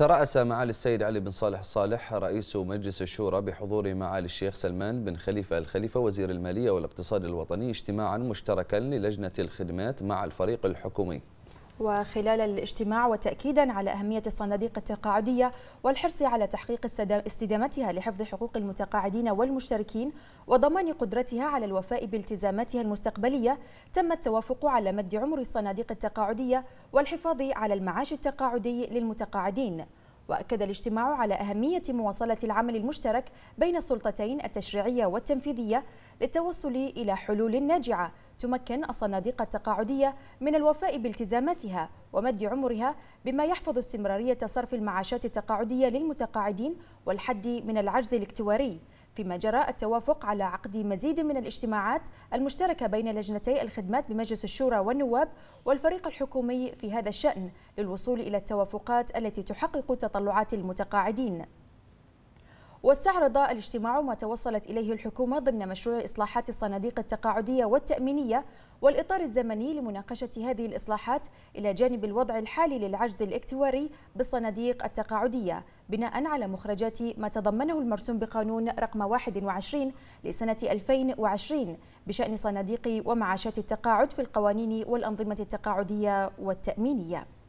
ترأس معالي السيد علي بن صالح الصالح رئيس مجلس الشورى بحضور معالي الشيخ سلمان بن خليفة الخليفة وزير المالية والاقتصاد الوطني اجتماعا مشتركا للجنة الخدمات مع الفريق الحكومي وخلال الاجتماع وتأكيدا على أهمية الصناديق التقاعدية والحرص على تحقيق استدامتها لحفظ حقوق المتقاعدين والمشتركين وضمان قدرتها على الوفاء بالتزاماتها المستقبلية تم التوافق على مد عمر الصناديق التقاعدية والحفاظ على المعاش التقاعدي للمتقاعدين وأكد الاجتماع على أهمية مواصلة العمل المشترك بين السلطتين التشريعية والتنفيذية للتوصل إلى حلول ناجعة تمكن الصناديق التقاعدية من الوفاء بالتزاماتها ومد عمرها بما يحفظ استمرارية صرف المعاشات التقاعدية للمتقاعدين والحد من العجز الاكتواري فيما جرى التوافق على عقد مزيد من الاجتماعات المشتركة بين لجنتي الخدمات بمجلس الشورى والنواب والفريق الحكومي في هذا الشأن للوصول إلى التوافقات التي تحقق تطلعات المتقاعدين واستعرض الاجتماع ما توصلت إليه الحكومة ضمن مشروع إصلاحات الصناديق التقاعدية والتأمينية والإطار الزمني لمناقشة هذه الإصلاحات إلى جانب الوضع الحالي للعجز الاكتواري بالصناديق التقاعدية بناء على مخرجات ما تضمنه المرسوم بقانون رقم 21 لسنة 2020 بشأن صناديق ومعاشات التقاعد في القوانين والأنظمة التقاعدية والتأمينية